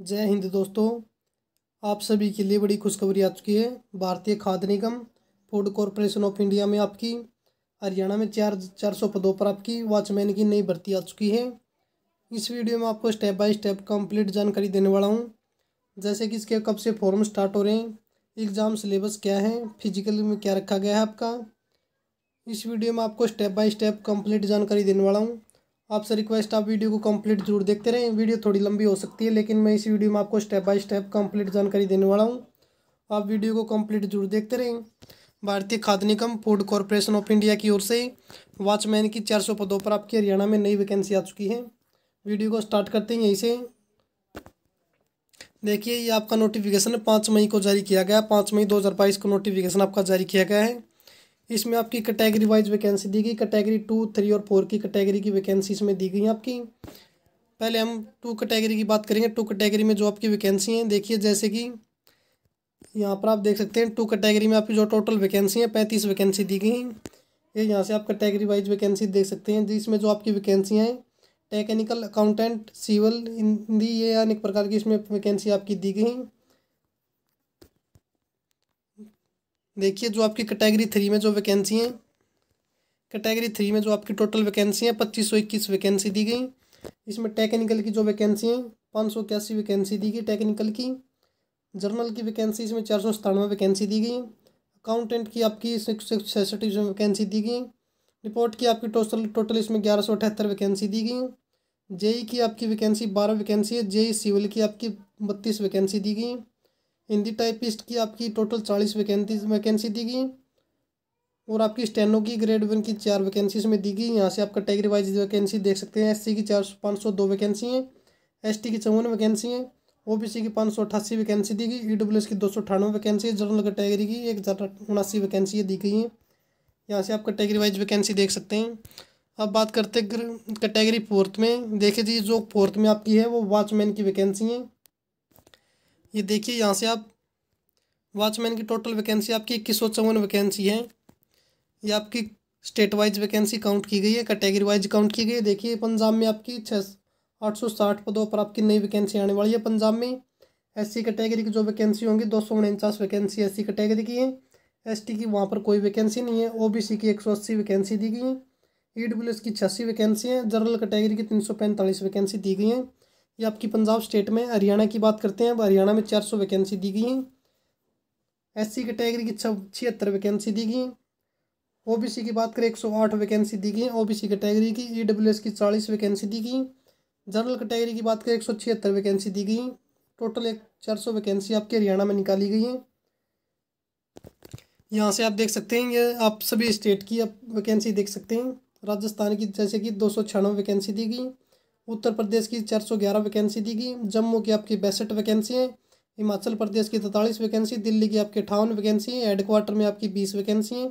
जय हिंद दोस्तों आप सभी के लिए बड़ी खुशखबरी आ चुकी है भारतीय खाद्य निगम फूड कॉरपोरेशन ऑफ इंडिया में आपकी हरियाणा में चार चार सौ पदों पर आपकी वॉचमैन की नई भर्ती आ चुकी है इस वीडियो में आपको स्टेप बाय स्टेप कंप्लीट जानकारी देने वाला हूँ जैसे कि इसके कब से फॉर्म स्टार्ट हो रहे हैं एग्ज़ाम सिलेबस क्या है फिजिकल में क्या रखा गया है आपका इस वीडियो में आपको स्टेप बाय स्टेप कंप्लीट जानकारी देने वाला हूँ आपसे रिक्वेस्ट आप वीडियो को कंप्लीट जरूर देखते रहें वीडियो थोड़ी लंबी हो सकती है लेकिन मैं इस वीडियो में आपको स्टेप बाय स्टेप कंप्लीट जानकारी देने वाला हूँ आप वीडियो को कंप्लीट जरूर देखते रहें भारतीय खाद्य निगम फूड कॉरपोरेशन ऑफ इंडिया की ओर से वॉचमैन की चार सौ पदों पर आपकी हरियाणा में नई वैकेंसी आ चुकी है वीडियो को स्टार्ट करते हैं यहीं से देखिए ये आपका नोटिफिकेशन पाँच मई को जारी किया गया पाँच मई दो हज़ार बाईस को नोटिफिकेशन आपका जारी किया गया है इसमें आपकी कैटेगरी वाइज वैकेंसी दी गई कैटेगरी टू थ्री और फोर की कैटेगरी की वैकेंसी इसमें दी गई आपकी पहले हम टू कैटेगरी की बात करेंगे टू कैटेगरी में जो आपकी वैकेंसी हैं देखिए जैसे कि यहाँ पर आप देख सकते हैं टू कैटेगरी में आपकी जो टोटल वैकेंसी है पैंतीस वैकेंसी दी गई हैं ये यहाँ से आप कैटेगरी वाइज वैकेंसी देख सकते हैं जिसमें जो आपकी वैकेंसी हैं टेक्निकल अकाउंटेंट सिविल हिंदी ये अनेक प्रकार की इसमें वैकेंसी आपकी दी गई देखिए जो आपकी कैटेगरी थ्री में जो वैकेंसी हैं कैटेगरी थ्री में जो आपकी टोटल वैकेंसी हैं पच्चीस सौ इक्कीस वैकेंसी दी गई इसमें टेक्निकल की जो वैकेंसी हैं पाँच सौ इक्यासी वैकेंसी दी गई टेक्निकल की जर्नल की वैकेंसी इसमें चार सौ सतानवे वैकेंसी दी गई अकाउंटेंट की आपकी छियासठ वैकेंसी दी गई रिपोर्ट की आपकी टोटल टोटल इसमें ग्यारह सौ अठहत्तर वैकेंसी दी गई जेई e की आपकी वैकेंसी बारह वैकेंसी है जेई सिविल e की आपकी बत्तीस वैकेंसी दी गई हिंदी टाइपिस्ट की आपकी टोटल चालीस वैकेंसी वैकेंसी दी गई और आपकी स्टेनो की ग्रेड वन की चार वैकेंसीज में दी गई यहाँ से आप टैगरी वाइज वैकेंसी देख सकते हैं एससी की चार सौ पाँच सौ दो वैकेंसी हैं एसटी की चौवन वैकेंसी हैं ओबीसी की पाँच सौ अट्ठासी वैकेंसी दी गई ई e की दो सौ अठानवे वैकेंसी है जनरल कैटेगरी की एक उनासी वैकेंसी दी गई हैं यहाँ से आप कैटेगरी वाइज वैकेंसी देख सकते हैं अब बात करते हैं कैटेगरी फोर्थ में देखिए जी जो फोर्थ में आपकी है वो वॉचमैन की वैकेंसी है ये देखिए यहाँ से आप वॉचमैन की टोटल वैकेंसी आपकी इक्कीस सौ चौवन वैकेंसी है ये आपकी स्टेट वाइज वैकेंसी काउंट की गई है कैटेगरी वाइज काउंट की गई है देखिए पंजाब में आपकी छः आठ सौ साठ पदों पर आपकी नई वैकेंसी आने वाली है पंजाब में एस सी कैटेगरी की जो वैकेंसी होंगी दो सौ उनचास वैकेंसी एस सी कैटेगरी की है एस टी की वहाँ पर कोई वैकेंसी नहीं है ओ बी सी की एक सौ अस्सी वैकेंसी दी गई है ई डब्ल्यू एस की छियासी वैकेंसी है जनरल कैटेगरी की तीन सौ पैंतालीस वैकेंसी दी गई हैं ये आपकी पंजाब स्टेट में हरियाणा की बात करते हैं अब हरियाणा में चार सौ वैकेंसी दी गई हैं एस सी कैटेगरी की छिहत्तर वैकेंसी दी गई ओ बी सी की बात करें एक सौ आठ वैकेंसी दी गई ओ बी सी कैटेगरी की ई डब्ल्यू एस की चालीस वैकेंसी दी गई जनरल कैटेगरी की बात करें एक सौ छिहत्तर वैकेंसी दी गई टोटल एक चार सौ वैकेंसी आपके हरियाणा में निकाली गई है यहाँ से आप देख सकते हैं ये आप सभी स्टेट की आप वैकेंसी देख सकते हैं राजस्थान की जैसे कि दो सौ छियानवे वैकेंसी दी गई उत्तर प्रदेश की चार सौ ग्यारह वैकेंसी दी गई जम्मू की आपकी बैसठ वैकेंसी है हिमाचल प्रदेश की तैतालीस वैकेंसी दिल्ली की आपकी अठावन वैकेंसी है हेडक्वार्टर में आपकी बीस वैकेंसी हैं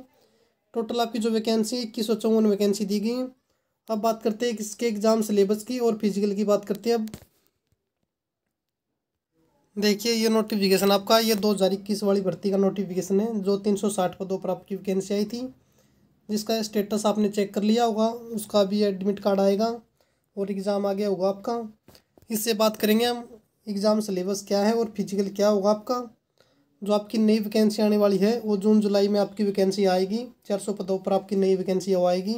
टोटल आपकी जो वैकेंसी है इक्कीस सौ चौवन वैकेंसी दी गई अब बात करते हैं इसके एग्ज़ाम सिलेबस की और फिजिकल की बात करते हैं अब देखिए ये नोटिफिकेशन आपका ये दो हज़ार इक्कीस वाली भर्ती का नोटिफिकेशन है जो तीन सौ साठ पदों पर आपकी वैकेंसी आई थी जिसका स्टेटस आपने चेक कर लिया होगा उसका भी एडमिट कार्ड आएगा और एग्ज़ाम आ गया होगा आपका इससे बात करेंगे हम एग्ज़ाम सिलेबस क्या है और फिजिकल क्या होगा आपका जो आपकी नई वैकेंसी आने वाली है वो जून जुलाई में आपकी वैकेंसी आएगी चार सौ पदों पर आपकी नई वैकेंसी आएगी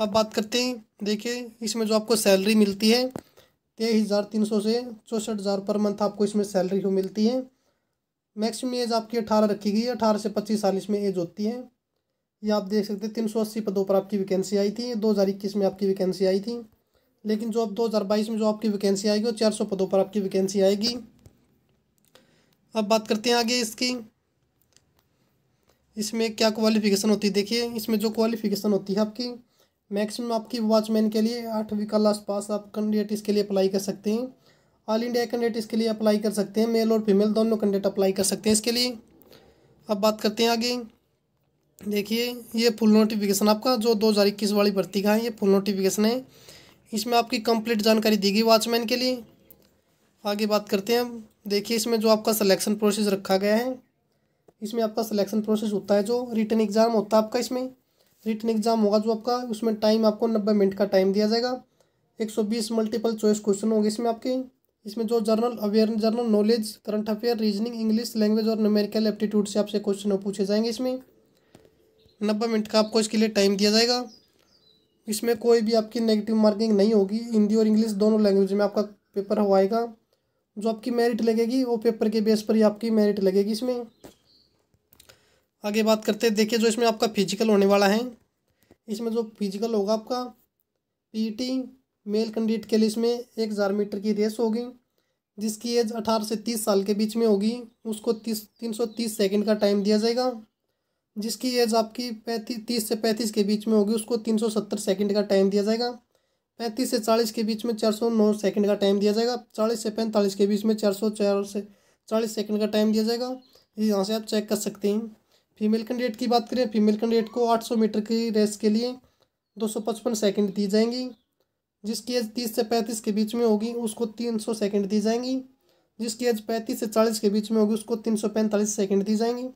अब बात करते हैं देखिए इसमें जो आपको सैलरी मिलती है तेईस हज़ार तीन सौ से चौंसठ हज़ार पर मंथ आपको इसमें सैलरी हो मिलती है मैक्सिमम एज आपकी अठारह रखी गई है अठारह से पच्चीस साल इसमें एज होती है ये आप देख सकते हैं तीन सौ अस्सी पदों पर आपकी वैकेंसी आई थी दो हज़ार इक्कीस में आपकी वैकेंसी आई थी लेकिन जो अब बाईस में जो आपकी वैकेंसी आएगी वो सौ पदों पर आपकी वैकेंसी आएगी अब बात करते हैं आगे इसकी इसमें क्या क्वालिफिकेशन होती है देखिए इसमें जो क्वालिफिकेशन होती है आपकी मैक्सिमम आपकी वॉचमैन के लिए आठवीं का लास्ट पास आप कैंडिडेट इसके लिए अप्लाई कर सकते हैं ऑल इंडिया कैंडिडेट इसके लिए अप्लाई कर सकते हैं मेल और फीमेल दोनों कैंडिडेट अप्लाई कर सकते हैं इसके लिए अब बात करते हैं आगे देखिए ये फुल नोटिफिकेशन आपका जो दो हज़ार इक्कीस वाली भर्ती का है ये फुल नोटिफिकेशन है इसमें आपकी कंप्लीट जानकारी देगी वॉचमैन के लिए आगे बात करते हैं हम देखिए इसमें जो आपका सिलेक्शन प्रोसेस रखा गया है इसमें आपका सिलेक्शन प्रोसेस होता है जो रिटर्न एग्ज़ाम होता है आपका इसमें रिटर्न एग्ज़ाम होगा जो आपका उसमें टाइम आपको नब्बे मिनट का टाइम दिया जाएगा एक सौ बीस मल्टीपल चॉइस क्वेश्चन होंगे इसमें आपके इसमें जो general aware general knowledge current affair reasoning English language और न्यूमेरिकल एप्टीट्यूड से आपसे क्वेश्चन पूछे जाएंगे इसमें नब्बे मिनट का आपको इसके लिए टाइम दिया जाएगा इसमें कोई भी आपकी नेगेटिव मार्किंग नहीं होगी हिंदी और इंग्लिश दोनों लैंग्वेज में आपका पेपर होएगा जो आपकी मेरिट लगेगी वो पेपर के बेस पर ही आपकी मेरिट लगेगी इसमें आगे बात करते हैं देखिए जो इसमें आपका फिजिकल होने वाला है इसमें जो फिजिकल होगा आपका पीटी मेल कैंडिडेट के लिए इसमें एक हज़ार मीटर की रेस होगी जिसकी एज अठारह से तीस साल के बीच में होगी उसको तीस तीन सौ तीस सेकेंड का टाइम दिया जाएगा जिसकी एज आपकी पैंतीस तीस से पैंतीस के बीच में होगी उसको तीन सौ सत्तर सेकेंड का टाइम दिया जाएगा पैंतीस से चालीस के बीच में चार सौ नौ सेकेंड का टाइम दिया जाएगा चालीस से पैंतालीस के बीच में चार सौ चार से चालीस सेकेंड का टाइम दिया जाएगा यहाँ से आप चेक कर सकते हैं फीमेल कैंडिडेट की बात करें फीमेल कैंडिडेट को आठ सौ मीटर की रेस के लिए दो सौ पचपन सेकेंड दी जाएंगी जिसकी एज तीस से पैंतीस के बीच में होगी उसको तीन सौ सेकेंड दी जाएंगी जिसकी एज पैंतीस से चालीस के बीच में होगी उसको तीन सौ पैंतालीस सेकेंड दी जाएंगी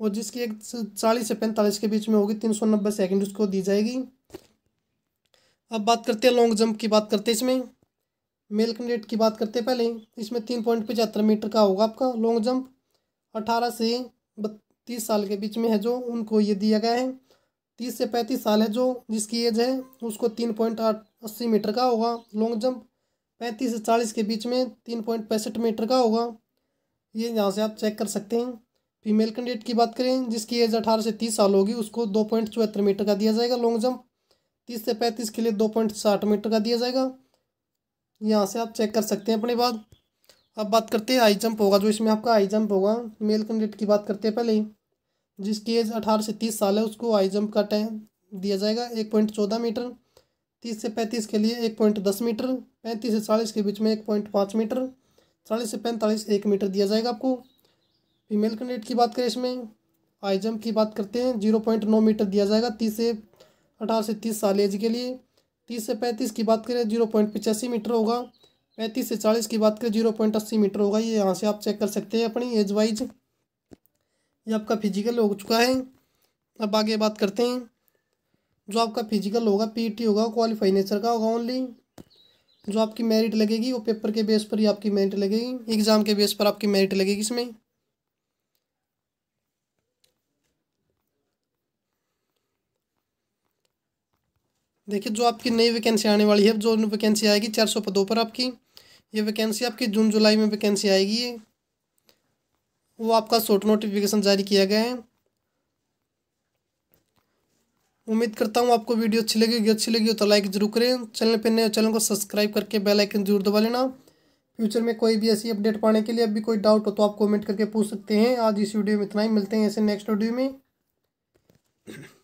और जिसकी एक चालीस से पैंतालीस के बीच में होगी तीन सौ नब्बे सेकेंड उसको दी जाएगी अब बात करते हैं लॉन्ग जंप की बात करते हैं इसमें मेल कैंडिडेट की बात करते हैं पहले इसमें तीन पॉइंट पचहत्तर मीटर का होगा आपका लॉन्ग जंप अठारह से बत्तीस साल के बीच में है जो उनको ये दिया गया है तीस से पैंतीस साल है जो जिसकी एज है उसको तीन पॉइंट आठ अस्सी मीटर का होगा लॉन्ग जंप पैंतीस से चालीस के बीच में तीन पॉइंट पैंसठ मीटर का होगा ये यहाँ से आप चेक कर सकते हैं फीमेल कैंडिडेट की बात करें जिसकी एज अठारह से तीस साल होगी उसको दो पॉइंट चौहत्तर मीटर का दिया जाएगा लॉन्ग जंप तीस से पैंतीस के लिए दो पॉइंट साठ मीटर का दिया जाएगा यहाँ से आप चेक कर सकते हैं अपने बाद अब बात करते हैं हाई जंप होगा जो इसमें आपका हाई जंप होगा मेल कैंडिडेट की बात करते हैं पहले ही जिसकी एज अठारह से तीस साल है उसको हाई जंप का टाइम दिया जाएगा एक पॉइंट चौदह मीटर तीस से पैंतीस के लिए एक पॉइंट दस मीटर पैंतीस से चालीस के बीच में एक पॉइंट पाँच मीटर चालीस से पैंतालीस एक मीटर दिया जाएगा आपको फीमेल कैंडिडेट की बात करें इसमें हाई जंप की बात करते हैं जीरो पॉइंट नौ मीटर दिया जाएगा तीस से अठारह से तीस साल एज के लिए तीस से पैंतीस की बात करें जीरो पॉइंट पचासी मीटर होगा पैंतीस से चालीस की बात करें जीरो पॉइंट अस्सी मीटर होगा ये यहाँ से आप चेक कर सकते हैं अपनी एज वाइज ये आपका फिजिकल हो चुका है अब आगे बात करते हैं जो आपका फिजिकल होगा टी होगा क्वालिफाई नेचर का होगा ओनली जो आपकी मेरिट लगेगी वो पेपर के बेस पर ही आपकी मेरिट लगेगी एग्ज़ाम के बेस पर आपकी मेरिट लगेगी इसमें देखिए जो आपकी नई वैकेंसी आने वाली है जो वैकेंसी आएगी चार सौ पदों पर आपकी ये वैकेंसी आपकी जून जुलाई में वैकेंसी आएगी वो आपका शॉर्ट नोटिफिकेशन जारी किया गया है उम्मीद करता हूँ आपको वीडियो अच्छी लगेगी अच्छी लगी हो तो लाइक जरूर करें चैनल पर नए चैनल को सब्सक्राइब करके बेल आइकन जरूर दबा लेना फ्यूचर में कोई भी ऐसी अपडेट पाने के लिए अभी कोई डाउट हो तो आप कमेंट करके पूछ सकते हैं आज इस वीडियो में इतना ही मिलते हैं ऐसे नेक्स्ट वीडियो में